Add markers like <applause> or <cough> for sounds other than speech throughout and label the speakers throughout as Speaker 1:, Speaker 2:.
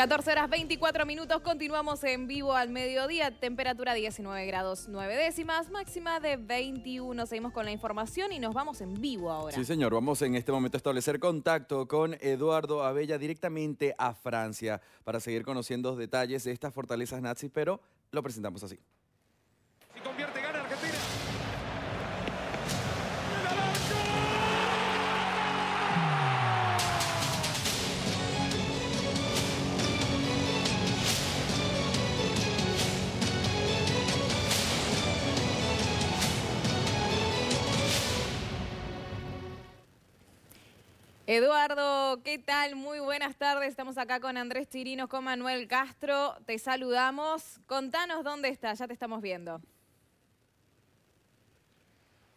Speaker 1: 14 horas 24 minutos, continuamos en vivo al mediodía, temperatura 19 grados 9 décimas, máxima de 21. Seguimos con la información y nos vamos en vivo
Speaker 2: ahora. Sí, señor, vamos en este momento a establecer contacto con Eduardo Abella directamente a Francia para seguir conociendo detalles de estas fortalezas nazis, pero lo presentamos así.
Speaker 1: Eduardo, ¿qué tal? Muy buenas tardes. Estamos acá con Andrés Chirinos, con Manuel Castro. Te saludamos. Contanos dónde estás, ya te estamos viendo.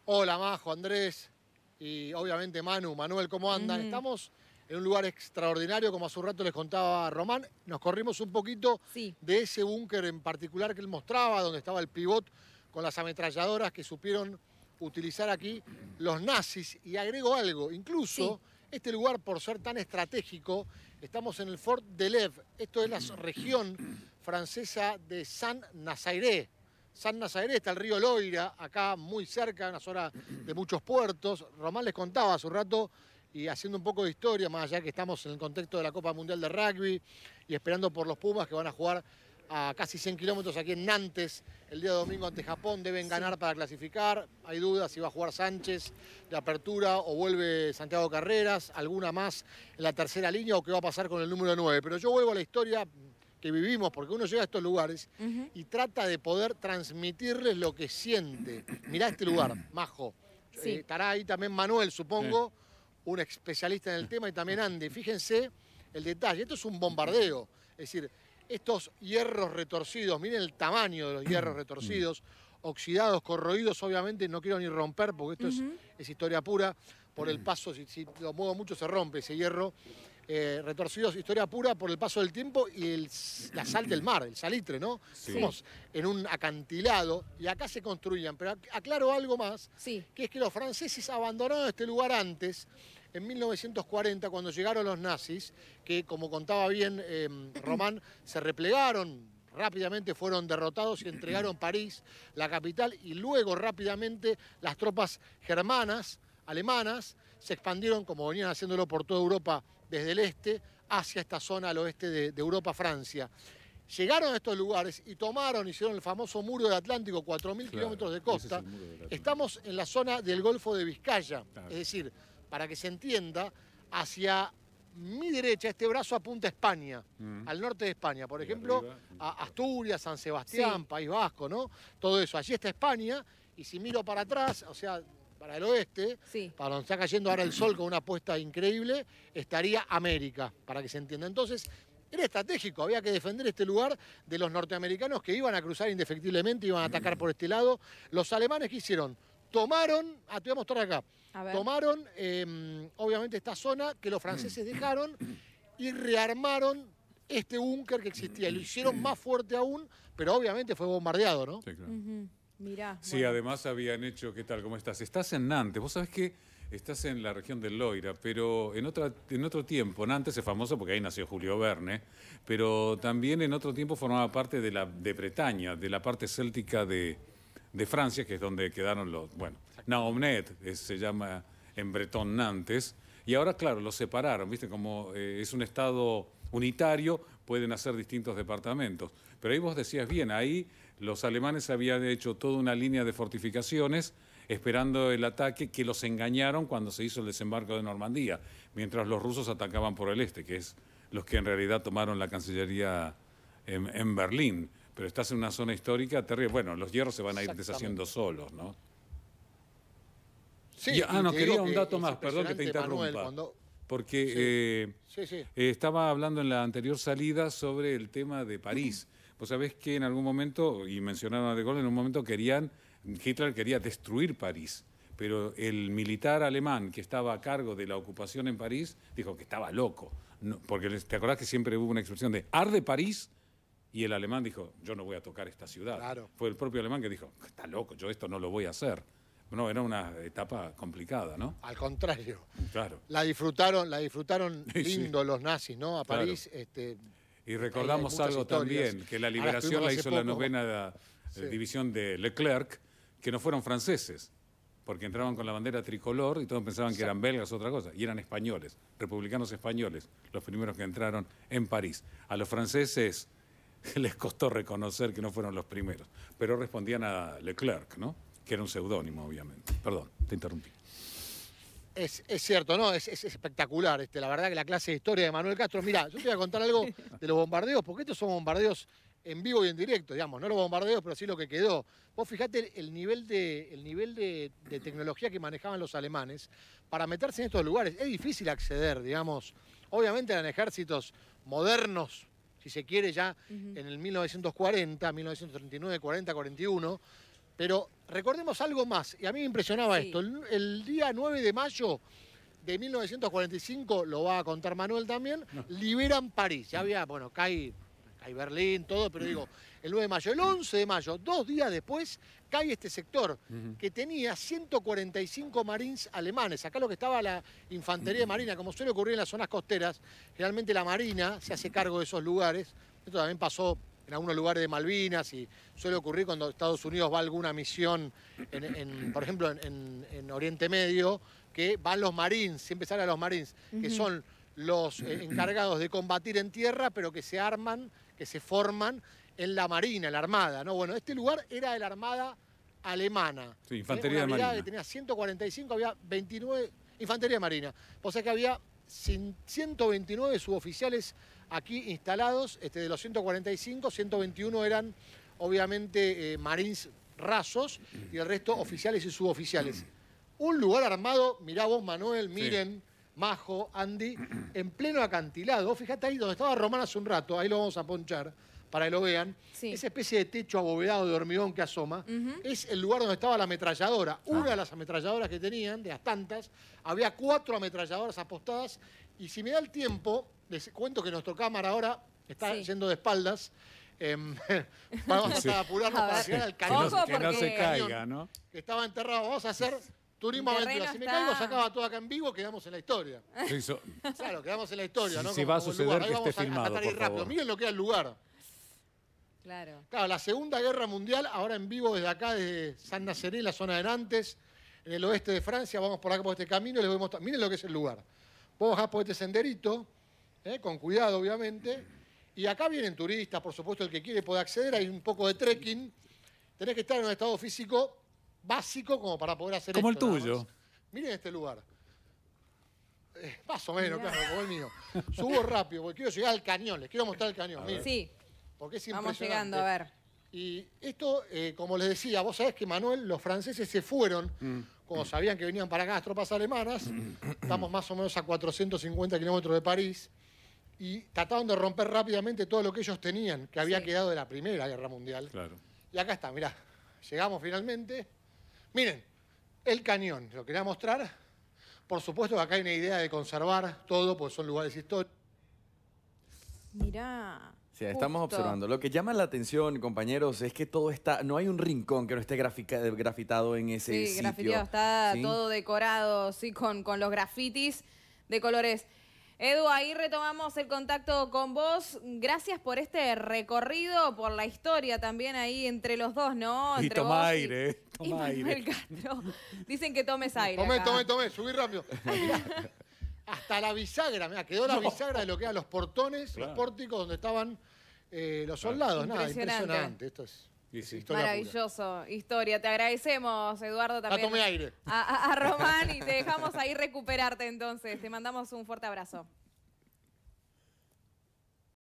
Speaker 1: Hola, Majo, Andrés y obviamente Manu, Manuel, ¿cómo andan? Estamos en un lugar extraordinario, como hace un rato les contaba Román. Nos corrimos un poquito de ese búnker en particular que él mostraba, donde estaba el pivot con las ametralladoras que supieron utilizar aquí los nazis. Y agrego algo, incluso... Este lugar, por ser tan estratégico, estamos en el Fort de Lev. Esto es la mm. región francesa de San Nazaire. San Nazaire está el río Loira, acá muy cerca, una zona de muchos puertos. Román les contaba hace un rato y haciendo un poco de historia, más allá que estamos en el contexto de la Copa Mundial de Rugby y esperando por los Pumas que van a jugar a casi 100 kilómetros aquí en Nantes el día domingo ante Japón. Deben ganar para clasificar. Hay dudas si va a jugar Sánchez de apertura o vuelve Santiago Carreras, alguna más en la tercera línea o qué va a pasar con el número 9. Pero yo vuelvo a la historia que vivimos, porque uno llega a estos lugares y trata de poder transmitirles lo que siente. Mirá este lugar, <clears throat> Majo. estará eh, ahí también Manuel, supongo, un especialista en el tema, y también Andy. Fíjense el detalle, esto es un bombardeo. Es decir, estos hierros retorcidos, miren el tamaño de los hierros <clears throat> retorcidos, oxidados, corroídos, obviamente no quiero ni romper porque esto es, historia pura, por el mm. paso, si, lo muevo mucho se rompe ese hierro, eh, retorcidos, historia pura por el paso del tiempo y el, la sal del mar, el salitre, ¿no? Estamos en un acantilado y acá se construían, pero aclaro algo más, que es que los franceses abandonaron este lugar antes, en 1940, cuando llegaron los nazis, que como contaba bien eh, <clears throat> Román, se replegaron rápidamente fueron derrotados y entregaron París, la capital, y luego rápidamente las tropas germanas, alemanas, se expandieron, como venían haciéndolo por toda Europa desde el este, hacia esta zona al oeste de, Europa, Francia. Llegaron a estos lugares y tomaron, hicieron el famoso muro del Atlántico, 4.000 kilómetros de costa. Estamos en la zona del Golfo de Vizcaya, es decir, para que se entienda, hacia mi derecha, este brazo apunta a España, mm. al norte de España, por ejemplo, a Asturias, San Sebastián, País Vasco, ¿no? Todo eso. Allí está España, y si miro para atrás, o sea, para el oeste, para donde está cayendo ahora el sol con una apuesta increíble, estaría América, para que se entienda. Entonces, era estratégico, había que defender este lugar de los norteamericanos que iban a cruzar indefectiblemente, iban a atacar por este lado. Los alemanes, ¿qué hicieron? Tomaron, ah, te voy a mostrar acá. Tomaron, em, obviamente, esta zona que los franceses dejaron y rearmaron este búnker que existía. Lo hicieron más fuerte aún, pero obviamente fue bombardeado, ¿no? Sí, claro.
Speaker 2: Mirá, sí además habían hecho, ¿qué tal? ¿Cómo estás? Estás en Nantes. Vos sabés que estás en la región del Loira, pero en, otra, en otro tiempo, Nantes es famoso porque ahí nació Julio Verne, pero también en otro tiempo formaba parte de, la, de Bretaña, de la parte céltica de, de Francia, que es donde quedaron los. Bueno, Naomnet eh, se llama en bretón Nantes, y ahora, claro, los separaron, ¿viste? Como eh, es un estado unitario, pueden hacer distintos departamentos. Pero ahí vos decías bien, ahí los alemanes habían hecho toda una línea de fortificaciones esperando el ataque que los engañaron cuando se hizo el desembarco de Normandía, mientras los rusos atacaban por el este, que es los que en realidad tomaron la Cancillería en Berlín pero estás en una zona histórica terrible. Bueno, los hierros se van a ir deshaciendo solos, ¿no?
Speaker 1: Sí, ah, no, quería un dato más, perdón que te interrumpa.
Speaker 2: Porque eh, eh, estaba hablando en la anterior salida sobre el tema de París. Vos sabés que en algún momento, y mencionaron a De Gaulle, en un momento querían, Hitler quería destruir París. Pero el militar alemán que estaba a cargo de la ocupación en París dijo que estaba loco. porque te acordás que siempre hubo una expresión de arde París, y el alemán dijo, yo no voy a tocar esta ciudad. Fue el propio alemán que dijo, está loco, yo esto no lo voy a hacer. No, era una etapa complicada, ¿no? Al contrario. Claro.
Speaker 1: La disfrutaron, la disfrutaron <laughs> lindo los nazis, ¿no? A París. Este,
Speaker 2: y recordamos algo también, que la liberación la hizo la novena eh, división de Leclerc, que no fueron franceses, porque entraban con la bandera tricolor y todos pensaban que eran belgas o otra cosa, y eran españoles, republicanos españoles, los primeros que entraron en París. A los franceses <laughs> les costó reconocer que no fueron los primeros. Pero respondían a Leclerc, ¿no? Que era un seudónimo, obviamente. Perdón, te interrumpí.
Speaker 1: Es, cierto, ¿no? Es, espectacular. Este, la verdad que la clase de historia de Manuel Castro. Mira, yo te voy a contar algo de los bombardeos, porque estos son bombardeos en vivo y en directo, digamos. No los bombardeos, pero sí lo que quedó. Vos fijate el nivel de, nivel de, de tecnología que manejaban los alemanes para meterse en estos lugares. Es difícil acceder, digamos. Obviamente eran ejércitos modernos, si se quiere, ya en el 1940, 1939, 40, 41. Pero recordemos algo más, y a mí me impresionaba esto. El, día 9 de mayo de 1945, lo va a contar Manuel también, liberan París. Ya había, bueno, cae hay Berlín, todo, pero digo, el 9 de mayo, el 11 de mayo, dos días después, cae este sector que tenía 145 marines alemanes. Acá lo que estaba la infantería de marina, como suele ocurrir en las zonas costeras, realmente la marina se hace cargo de esos lugares. Esto también pasó en algunos lugares de Malvinas y suele ocurrir cuando Estados Unidos va a alguna misión, por ejemplo, en, Oriente Medio, que van los marines, siempre salen a los marines, que son los eh, encargados de combatir en tierra, pero que se arman se forman en la Marina, en la Armada. ¿no? Bueno, este lugar era de la Armada alemana. Sí, Infantería de Marina. que tenía 145, había 29... Infantería Marina. O sea que había 129 suboficiales aquí instalados, este, de los 145, 121 eran obviamente eh, marines rasos y el resto oficiales y suboficiales. Un lugar armado, mirá vos Manuel, miren... Majo, Andy, <clears throat> en pleno acantilado. Fíjate ahí donde estaba Román hace un rato, ahí lo vamos a ponchar para que lo vean. Esa especie de techo abovedado de hormigón que asoma es el lugar donde estaba la ametralladora. Ah. Una de las ametralladoras que tenían, de las tantas, había cuatro ametralladoras apostadas. Y si me da el tiempo, les cuento que nuestro cámara ahora está yendo de espaldas. Em, <laughs> vamos a apurarnos para llegar al cañón. que no se caiga, ¿no? Que estaba enterrado. Vamos a hacer Turismo Si me caigo, sacaba todo acá en vivo, quedamos en la historia. Claro, quedamos en la historia, ¿no? Si va a suceder que esté filmado, rápido. Miren lo que es el lugar. Claro. Claro, la Segunda Guerra Mundial, ahora en vivo desde acá, desde San Naceré, la zona de Nantes, en el oeste de Francia, vamos por acá por este camino y les voy a mostrar. Miren lo que es el lugar. Vos bajás por este senderito, ¿eh? con cuidado, obviamente. Y acá vienen turistas, por supuesto, el que quiere puede acceder, hay un poco de trekking. Tenés que estar en un estado físico básico como para poder hacer como el tuyo. Miren este lugar. Eh, más o menos, claro, como el mío. Subo rápido porque quiero llegar al cañón. Les quiero mostrar el cañón. Sí. Porque es Vamos llegando, a ver. Y esto, eh, como les decía, vos sabés que Manuel, los franceses se fueron, mm. como sabían que venían para acá las tropas alemanas, <clears throat> estamos más o menos a 450 kilómetros de París, y trataron de romper rápidamente todo lo que ellos tenían, que había quedado de la Primera Guerra Mundial. Claro. Y acá está, mirá, llegamos finalmente, Miren, el cañón, lo quería mostrar. Por supuesto que acá hay una idea de conservar todo, porque son lugares históricos. Mirá.
Speaker 2: Sí, estamos observando. Lo que llama la atención, compañeros, es que todo está, no hay un rincón que no esté grafitado en ese sí, sitio. está todo
Speaker 1: decorado, sí, con los grafitis de colores. Edu, ahí retomamos el contacto con vos. Gracias por este recorrido, por la historia también ahí entre los dos, ¿no? y toma aire, <laughs> toma aire. Dicen que tomes aire. Tomé, tomé, tomé, subí rápido. <laughs> Hasta la bisagra, mira, quedó la bisagra de lo que eran los portones, los pórticos donde estaban eh, los soldados. Impresionante. Nada, impresionante. Esto es... Maravilloso, historia. Te agradecemos, Eduardo, también. A aire. A, a Román y te dejamos ahí
Speaker 2: recuperarte entonces. Te mandamos un fuerte abrazo.